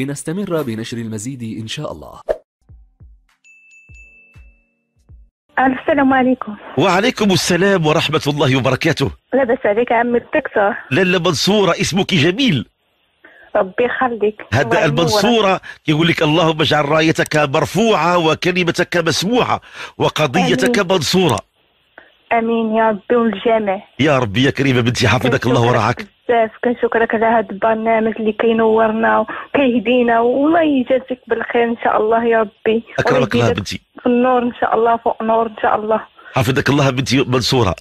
لنستمر بنشر المزيد إن شاء الله السلام عليكم وعليكم السلام ورحمة الله وبركاته لا بس عليك عمي التكسر لالا منصورة اسمك جميل ربي يخليك هذا المنصورة يقول لك اللهم اجعل رايتك مرفوعة وكلمتك مسموعة وقضيتك أمين. منصورة امين يا رب والجميع يا ربي يا كريمة بنتي حفظك الله ورعاك بزاف كنشكرك على هذا البرنامج اللي كينورنا وكيهدينا والله يجازيك بالخير ان شاء الله يا ربي اكرمك الله بنتي في النور ان شاء الله فوق نور ان شاء الله حفظك الله بنتي منصوره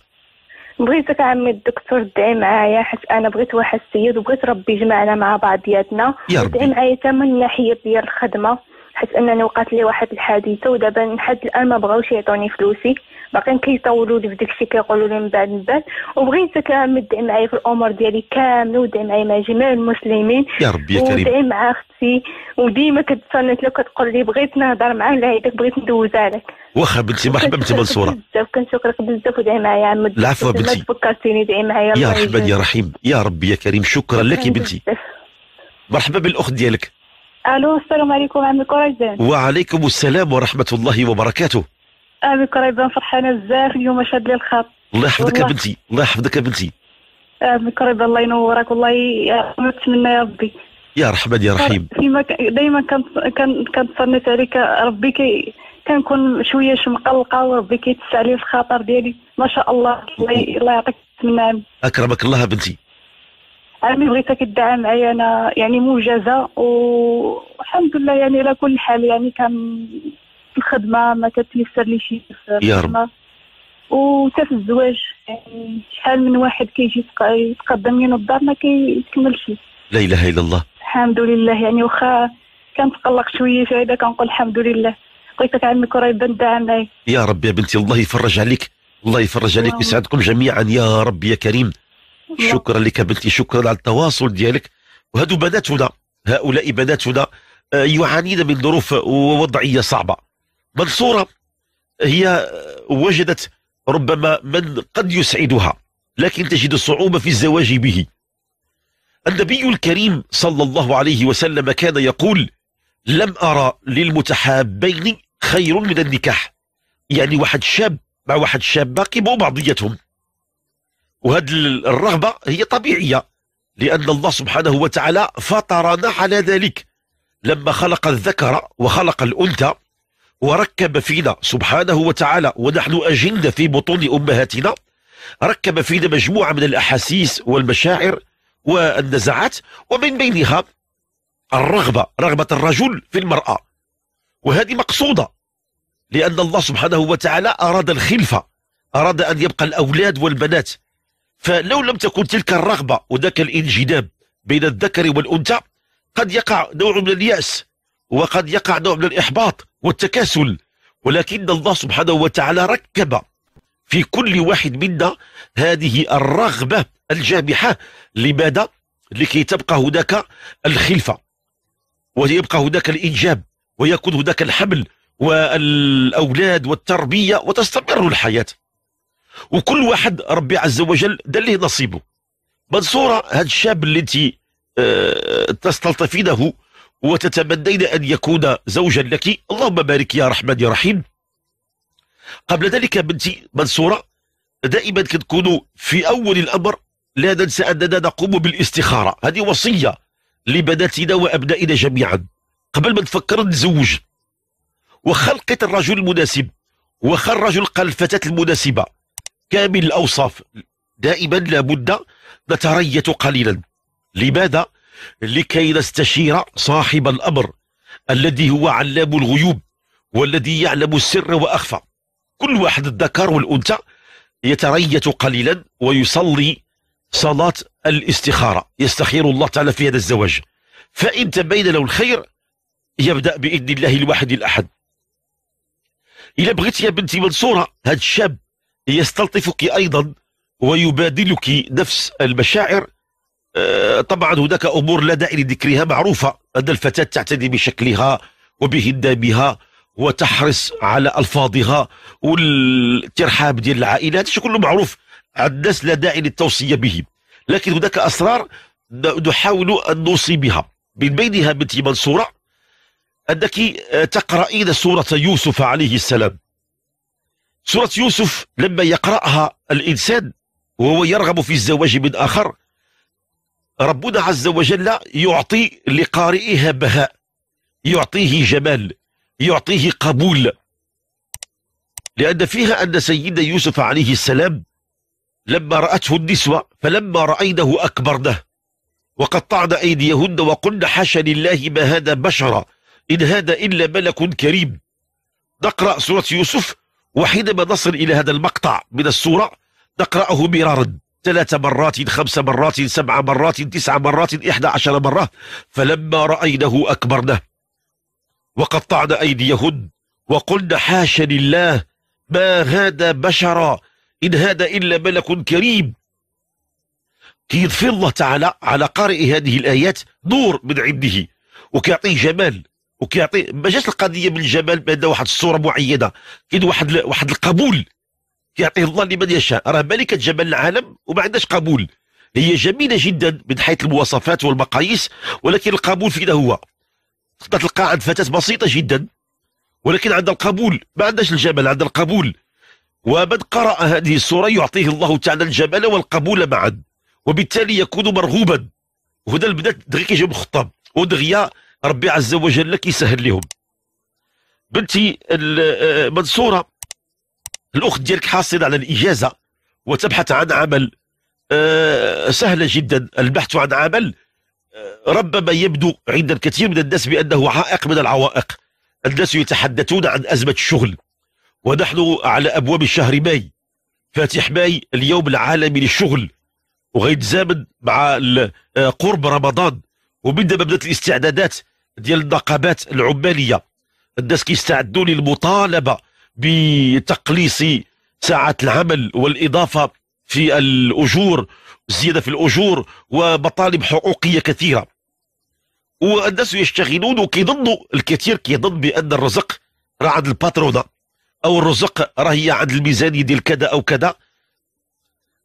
بغيتك عمي الدكتور دعي معايا حيت انا بغيت واحد السيد وبغيت ربي يجمعنا مع بعضياتنا يا ربي دعي معايا من الناحيه ديال الخدمه حيت انني وقعت لي واحد الحادثه ودابا لحد الان ما بغاوش يعطوني فلوسي باقيين كيطولوا لي في داكشي كيقولوا لي من بعد من بعد وبغيتك تدعي معايا في الامور ديالي كامله ودعي معايا مع جميع المسلمين يا ربي يا كريم ودعي مع اختي وديما كتصنت لك كتقول لي بغيت نهضر على هذاك بغيت ندوز عليك واخا بنتي مرحبا بنتي منصوره بزاف كنشكرك بزاف ودعي معايا يا عم العفو بنتي فكرتيني دعي معايا يا رحمن يا رحيم يا ربي يا كريم شكرا لك بنتي مرحبا بالاخت ديالك الو السلام عليكم عمي كوراجدان وعليكم السلام ورحمه الله وبركاته امي آه، قريبه فرحانه بزاف اليوم شاد لي الخط الله يحفظك بنتي الله يحفظك بنتي امي آه، قريبه الله ينورك والله نتمنى يا ربي يا رحمن يا رحيم فيما دائما كنتصنت عليك ربي كي كنكون شويه شي مقلقه وربي كيتسع لي في الخاطر ديالي ما شاء الله الله يعطيك التمنى اكرمك الله بنتي عمي بغيتك تدعي معايا انا يعني موجزه والحمد لله يعني على كل حال يعني كان الخدمه ما كتيسر لي شي يا رب وتا في الزواج يعني شحال من واحد كيجي يتقدم لينا الدار ما كيكملش لا اله الا الله الحمد لله يعني واخا كنتقلق شويه في هذا كنقول الحمد لله لقيتك عمك راه يبان داعماي يا رب يا بنتي الله يفرج عليك الله يفرج عليك ويسعدكم جميعا يا رب يا كريم الله. شكرا لك بنتي شكرا على التواصل ديالك وهادو بناتنا هؤلاء بناتنا آه، يعانين من ظروف وضعيه صعبه منصورة هي وجدت ربما من قد يسعدها لكن تجد الصعوبة في الزواج به النبي الكريم صلى الله عليه وسلم كان يقول لم أرى للمتحابين خير من النكاح يعني واحد شاب مع واحد شابة قبوا بعضيتهم وهذه الرغبة هي طبيعية لأن الله سبحانه وتعالى فطرنا على ذلك لما خلق الذكر وخلق الأنثى وركب فينا سبحانه وتعالى ونحن أجلنا في بطون أمهاتنا ركب فينا مجموعة من الأحاسيس والمشاعر والنزعات ومن بينها الرغبة رغبة الرجل في المرأة وهذه مقصودة لأن الله سبحانه وتعالى أراد الخلفة أراد أن يبقى الأولاد والبنات فلو لم تكن تلك الرغبة وذاك الانجذاب بين الذكر والأنثى قد يقع نوع من اليأس وقد يقع نوع من الإحباط والتكاسل ولكن الله سبحانه وتعالى ركب في كل واحد منا هذه الرغبة الجامحة لماذا؟ لكي تبقى هناك الخلفة ويبقى هناك الإنجاب ويكون هناك الحمل والأولاد والتربية وتستمر الحياة وكل واحد ربي عز وجل دله نصيبه منصورة هذا الشاب التي آه، تستلطفينه وتتمنين أن يكون زوجا لك اللهم بارك يا رحمن يا رحيم قبل ذلك بنتي منصورة دائما كنكونوا في أول الأمر لا ننسى أننا نقوم بالاستخارة هذه وصية لبناتنا وأبنائنا جميعا قبل ما نفكر نزوج وخلقت الرجل المناسب وخرج الفتاة المناسبة كامل الأوصاف دائما لابد نتريث قليلا لماذا؟ لكي نستشير صاحب الأمر الذي هو علام الغيوب والذي يعلم السر وأخفى كل واحد الذكر والأنثى يتريث قليلا ويصلي صلاة الاستخارة يستخير الله تعالى في هذا الزواج فإن تبين له الخير يبدأ بإذن الله الواحد الأحد إذا بغيت يا بنتي منصورة هذا الشاب يستلطفك أيضا ويبادلك نفس المشاعر طبعا هناك امور لا داعي لذكرها معروفه ان الفتاه تعتدي بشكلها وبهندامها وتحرص على الفاظها والترحاب ديال العائله هذا كله معروف عند الناس لا داعي للتوصيه به لكن هناك اسرار نحاول ان نوصي بها من بينها بنتي منصوره انك تقرأين سوره يوسف عليه السلام سوره يوسف لما يقراها الانسان وهو يرغب في الزواج من اخر ربنا عز وجل يعطي لقارئها بهاء يعطيه جمال يعطيه قبول لأن فيها أن سيدنا يوسف عليه السلام لما رأته النسوة فلما رأينه أكبرنه وقطعن أيديهن وقلن حاشا لله ما هذا بشرا إن هذا إلا ملك كريم نقرأ سورة يوسف وحينما نصل إلى هذا المقطع من السورة نقرأه مرارا ثلاث مرات خمس مرات سبع مرات تسع مرات إحدى عشر مرة فلما رأينه أكبرنه وقطعنا أيديهن وقلنا حاشا لله ما هذا بشرا إن هذا إلا ملك كريم كيضفي الله تعالى على قارئ هذه الآيات نور من عنده وكيعطيه جمال وكيعطي ما جاتش القضيه بالجمال بان واحد الصوره معينه كاين واحد واحد القبول يعطيه الله لمن يشاء راه ملكة جبل العالم وما عندهاش قبول هي جميلة جدا من حيث المواصفات والمقاييس ولكن القبول فينا هو تقدر تلقى عند فتاة بسيطة جدا ولكن عند القبول ما عندهاش الجمال عند القبول ومن قرأ هذه السورة يعطيه الله تعالى الجمال والقبول معا وبالتالي يكون مرغوبا وهنا البنات دغيا كيجيو الخطاب ودغيا ربي عز وجل كيسهل لهم بنتي آه، منصورة الأخت ديالك حاصلة على الإجازة وتبحث عن عمل آه، سهلة جدا البحث عن عمل آه، ربما يبدو عند الكثير من الناس بأنه عائق من العوائق الناس يتحدثون عن أزمة الشغل ونحن على أبواب شهر ماي فاتح ماي اليوم العالمي للشغل وغيتزامن مع آه، قرب رمضان وبدا بدات الاستعدادات ديال النقابات العماليه الناس كيستعدوا للمطالبه بتقليص ساعات العمل والإضافة في الأجور زيادة في الأجور ومطالب حقوقية كثيرة والناس يشتغلون وكيظنوا الكثير كيظن بأن الرزق راه عند الباترونة أو الرزق راه هي عند الميزانية ديال كذا أو كذا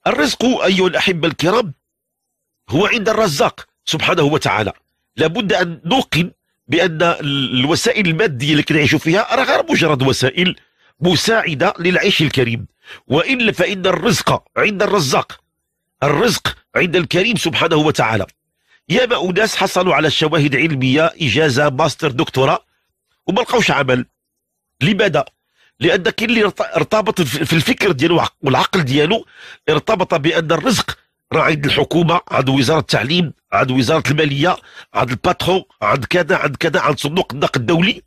الرزق أيها الأحبة الكرام هو عند الرزاق سبحانه وتعالى لابد أن نوقن بأن الوسائل المادية اللي كنعيشوا فيها راه غير مجرد وسائل مساعدة للعيش الكريم وإلا فإن الرزق عند الرزاق الرزق عند الكريم سبحانه وتعالى ما أناس حصلوا على الشواهد علمية إجازة ماستر دكتوراه وما لقاوش عمل لماذا؟ لأن كاين اللي ارتبط في الفكر ديالو والعقل ديالو ارتبط بأن الرزق راه عند الحكومة عند وزارة التعليم عند وزارة المالية عند الباترون عند كذا عند كذا عند صندوق النقد الدولي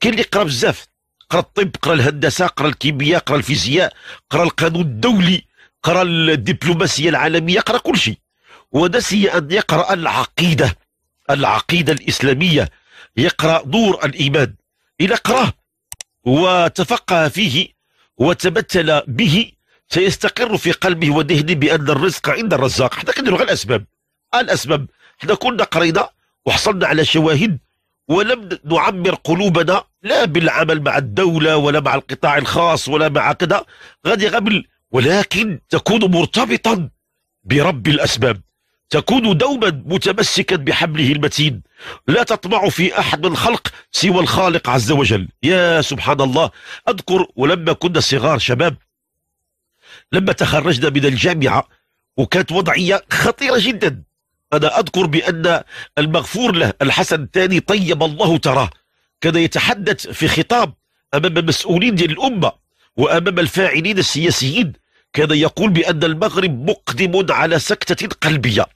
كاين اللي قرا بزاف قرا الطب قرا الهندسه قرا الكيمياء قرا الفيزياء قرا القانون الدولي قرا الدبلوماسيه العالميه قرا كل شيء ونسي ان يقرا العقيده العقيده الاسلاميه يقرا نور الايمان اذا قراه وتفقه فيه وتمثل به سيستقر في قلبه وذهنه بان الرزق عند الرزاق حنا كنديروا غير الاسباب الاسباب حنا كنا قرينا وحصلنا على شواهد ولم نعمر قلوبنا لا بالعمل مع الدولة ولا مع القطاع الخاص ولا مع كذا غادي قبل ولكن تكون مرتبطا برب الأسباب تكون دوما متمسكا بحبله المتين لا تطمع في أحد من الخلق سوى الخالق عز وجل يا سبحان الله أذكر ولما كنا صغار شباب لما تخرجنا من الجامعة وكانت وضعية خطيرة جدا أنا أذكر بأن المغفور له الحسن الثاني طيب الله تراه كان يتحدث في خطاب أمام مسؤولين ديال الأمة وأمام الفاعلين السياسيين كان يقول بأن المغرب مقدم على سكتة قلبية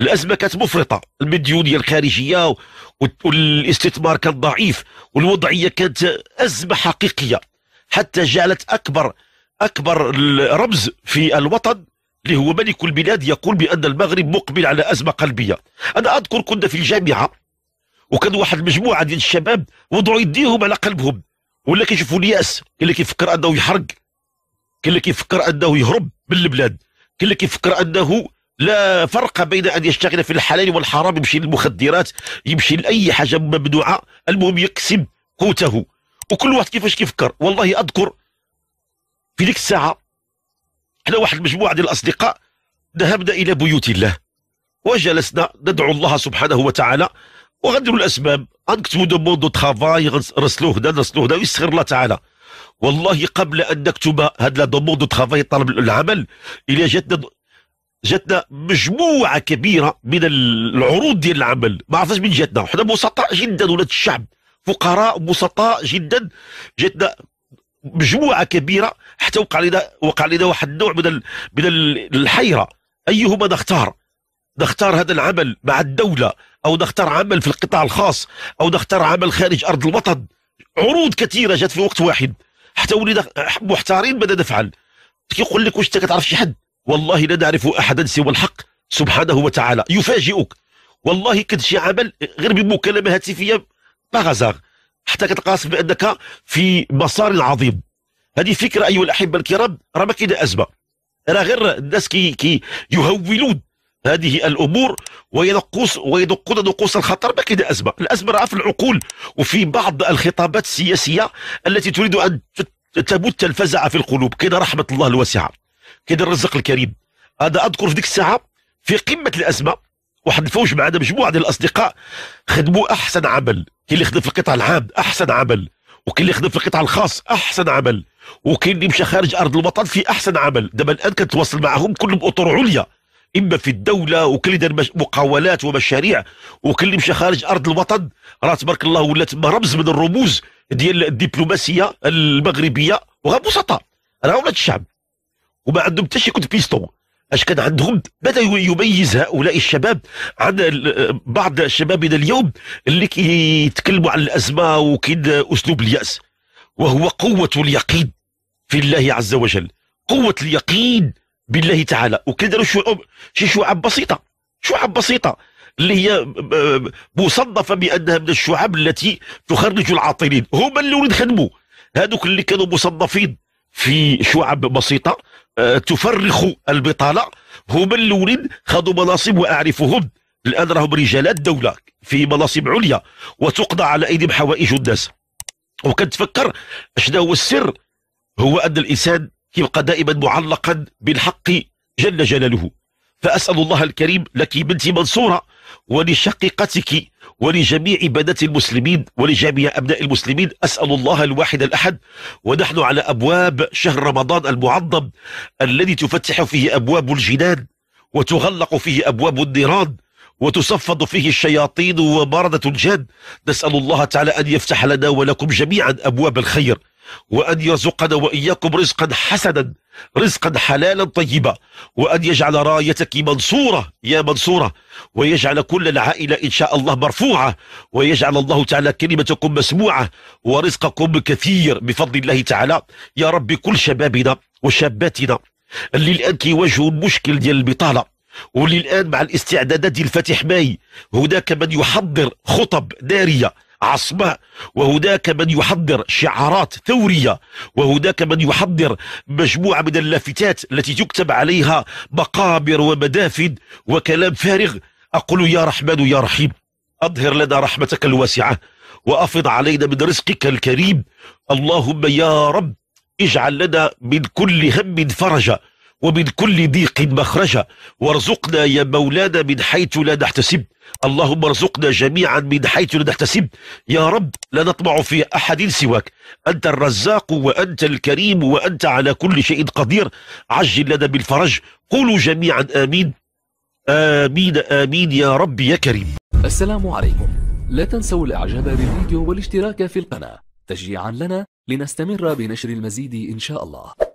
الأزمة كانت مفرطة المديونية الخارجية والاستثمار كان ضعيف والوضعية كانت أزمة حقيقية حتى جعلت أكبر أكبر رمز في الوطن اللي هو ملك البلاد يقول بأن المغرب مقبل على أزمة قلبية أنا أذكر كنا في الجامعة وكان واحد مجموعة ديال الشباب وضعوا يديهم على قلبهم ولا كيشوفوا الياس كاين اللي كيفكر أنه يحرق كاين اللي كيفكر أنه يهرب من البلاد كاين اللي كيفكر أنه لا فرق بين أن يشتغل في الحلال والحرام يمشي للمخدرات يمشي لأي حاجة ممنوعة المهم يكسب قوته وكل واحد كيفاش كيفكر والله أذكر في ديك الساعة حنا واحد المجموعه ديال الأصدقاء ذهبنا إلى بيوت الله وجلسنا ندعو الله سبحانه وتعالى وغنديروا الأسباب غنكتبوا دو ترافاي غنرسلوه هنا نرسلوه هنا ويسخر الله تعالى والله قبل أن نكتب هاد لا دوموند دو ترافاي طلب العمل إلى جاتنا جاتنا مجموعة كبيرة من العروض ديال العمل ما عرفتش من جاتنا حنا بسطاء جدا ولاد الشعب فقراء بسطاء جدا جاتنا مجموعه كبيره حتى وقع لنا وقع لنا واحد النوع من من الحيره ايهما نختار نختار هذا العمل مع الدوله او نختار عمل في القطاع الخاص او نختار عمل خارج ارض الوطن عروض كثيره جات في وقت واحد حتى ولينا محتارين ماذا نفعل كيقول لك واش انت كتعرف شي حد والله لا نعرف احدا سوى الحق سبحانه وتعالى يفاجئك والله كان شي عمل غير بمكالمه هاتفيه باغازاغ حتى كتلقاس بانك في مسار عظيم هذه فكره ايها الاحبه الكرام راه ما كاين ازمه راه غير الناس كي, كي يهولون هذه الامور وينقص ويدقون نقوص الخطر ما كاين ازمه الازمه راه في العقول وفي بعض الخطابات السياسيه التي تريد ان تبت الفزع في القلوب كاين رحمه الله الواسعه كاين الرزق الكريم هذا اذكر في ديك الساعه في قمه الازمه واحد الفوج معنا مجموعه ديال الاصدقاء خدموا احسن عمل كاين اللي خدم في القطاع العام احسن عمل وكاين اللي خدم في القطاع الخاص احسن عمل وكاين اللي مشى خارج ارض الوطن في احسن عمل دابا الان كنتواصل معهم كلهم اطر عليا اما في الدوله وكل دار مقاولات ومشاريع وكل اللي مشى خارج ارض الوطن راه تبارك الله ولات رمز من الرموز ديال الدبلوماسيه المغربيه وغير بسطاء راه ولاد الشعب وما عندهم حتى شي كنت بيستون اش كان عندهم بدا يميز هؤلاء الشباب عن بعض شبابنا اليوم اللي كيتكلموا عن الازمه وكيد اسلوب الياس وهو قوه اليقين في الله عز وجل قوه اليقين بالله تعالى وكيديروا شعوب شي شعب بسيطه شعب بسيطه اللي هي مصنفه بانها من الشعب التي تخرج العاطلين هما اللي ولد خدموا هذوك اللي كانوا مصنفين في شعب بسيطه آه، تفرخ البطاله هما الاولين خذوا مناصب واعرفهم الان راهم رجالات دوله في مناصب عليا وتقضى على ايديهم حوائج الناس وكنتفكر شنو هو السر هو ان الانسان يبقى دائما معلقا بالحق جل جلاله فاسال الله الكريم لك بنتي منصوره ولشقيقتك ولجميع بنات المسلمين ولجميع أبناء المسلمين أسأل الله الواحد الأحد ونحن على أبواب شهر رمضان المعظم الذي تفتح فيه أبواب الجنان وتغلق فيه أبواب النيران وتصفد فيه الشياطين ومردة الجن نسأل الله تعالى أن يفتح لنا ولكم جميعا أبواب الخير وأن يرزقنا وإياكم رزقا حسنا رزقا حلالا طيبا وأن يجعل رايتك منصورة يا منصورة ويجعل كل العائلة إن شاء الله مرفوعة ويجعل الله تعالى كلمتكم مسموعة ورزقكم كثير بفضل الله تعالى يا رب كل شبابنا وشاباتنا اللي الآن كيواجهوا المشكل ديال البطالة واللي الآن مع الاستعدادات ديال فتح ماي هناك من يحضر خطب نارية عصباء وهداك من يحضر شعارات ثورية وهداك من يحضر مجموعة من اللافتات التي تكتب عليها مقابر ومدافن وكلام فارغ أقول يا رحمن يا رحيم أظهر لنا رحمتك الواسعة وأفض علينا من رزقك الكريم اللهم يا رب اجعل لنا من كل هم فرجا ومن كل ضيق مخرجا وارزقنا يا مولانا من حيث لا نحتسب اللهم ارزقنا جميعا من حيث لا نحتسب يا رب لا نطمع في أحد سواك أنت الرزاق وأنت الكريم وأنت على كل شيء قدير عجل لنا بالفرج قولوا جميعا آمين آمين آمين يا رب يا كريم السلام عليكم لا تنسوا الإعجاب بالفيديو والاشتراك في القناة تشجيعا لنا لنستمر بنشر المزيد إن شاء الله